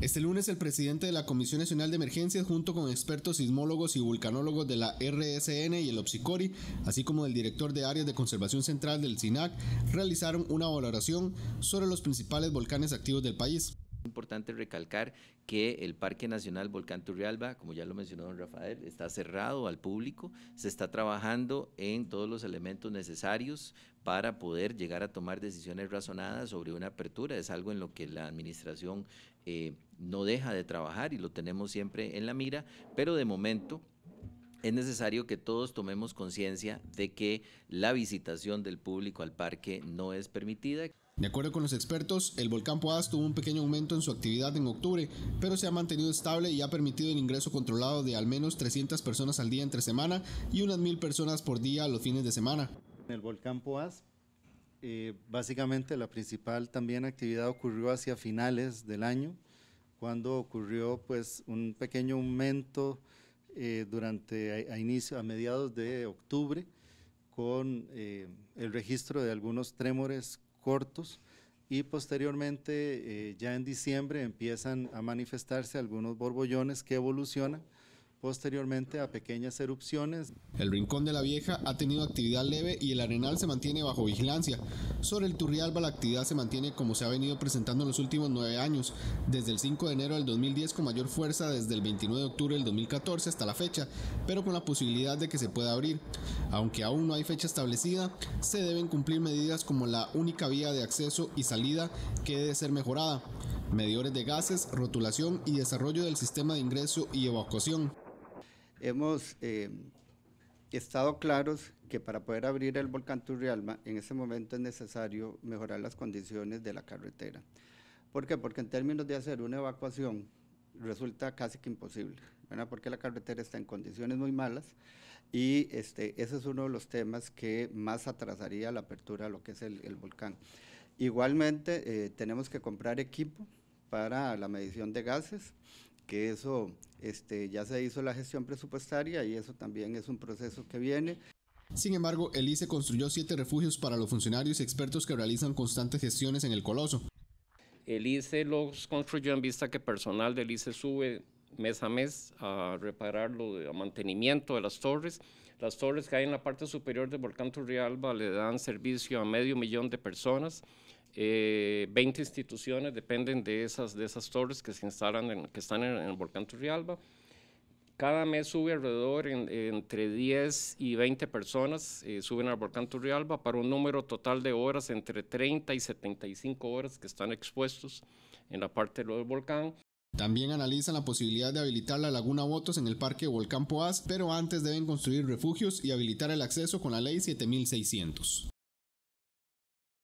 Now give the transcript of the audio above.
Este lunes el presidente de la Comisión Nacional de Emergencias junto con expertos sismólogos y vulcanólogos de la RSN y el Opsicori, así como del director de áreas de conservación central del SINAC, realizaron una valoración sobre los principales volcanes activos del país. Es importante recalcar que el Parque Nacional Volcán Turrialba, como ya lo mencionó don Rafael, está cerrado al público, se está trabajando en todos los elementos necesarios para poder llegar a tomar decisiones razonadas sobre una apertura. Es algo en lo que la administración eh, no deja de trabajar y lo tenemos siempre en la mira, pero de momento es necesario que todos tomemos conciencia de que la visitación del público al parque no es permitida. De acuerdo con los expertos, el volcán Poás tuvo un pequeño aumento en su actividad en octubre, pero se ha mantenido estable y ha permitido el ingreso controlado de al menos 300 personas al día entre semana y unas mil personas por día a los fines de semana. En el volcán Poás, eh, básicamente la principal también actividad ocurrió hacia finales del año, cuando ocurrió pues un pequeño aumento eh, durante a, a mediados de octubre con eh, el registro de algunos trémores cortos y posteriormente eh, ya en diciembre empiezan a manifestarse algunos borbollones que evolucionan posteriormente a pequeñas erupciones. El Rincón de la Vieja ha tenido actividad leve y el Arenal se mantiene bajo vigilancia. Sobre el Turrialba la actividad se mantiene como se ha venido presentando en los últimos nueve años, desde el 5 de enero del 2010 con mayor fuerza desde el 29 de octubre del 2014 hasta la fecha, pero con la posibilidad de que se pueda abrir. Aunque aún no hay fecha establecida, se deben cumplir medidas como la única vía de acceso y salida que debe ser mejorada, medidores de gases, rotulación y desarrollo del sistema de ingreso y evacuación hemos eh, estado claros que para poder abrir el volcán Turrialma, en ese momento es necesario mejorar las condiciones de la carretera. ¿Por qué? Porque en términos de hacer una evacuación resulta casi que imposible, ¿verdad? Porque la carretera está en condiciones muy malas y este, ese es uno de los temas que más atrasaría la apertura de lo que es el, volcán. Igualmente, eh, tenemos que comprar equipo para la medición de gases que eso este, ya se hizo la gestión presupuestaria y eso también es un proceso que viene. Sin embargo, el ICE construyó siete refugios para los funcionarios y expertos que realizan constantes gestiones en el Coloso. El ICE los construyó en vista que personal del ICE sube mes a mes a reparar lo mantenimiento de las torres. Las torres que hay en la parte superior del volcán Turrialba le dan servicio a medio millón de personas. Eh, 20 instituciones dependen de esas, de esas torres que se instalan, que están en, el volcán Turrialba. Cada mes sube alrededor entre 10 y 20 personas, eh, suben al volcán Turrialba para un número total de horas entre 30 y 75 horas que están expuestos en la parte del volcán. También analizan la posibilidad de habilitar la laguna Botos en el parque Volcán Poás, pero antes deben construir refugios y habilitar el acceso con la ley 7600.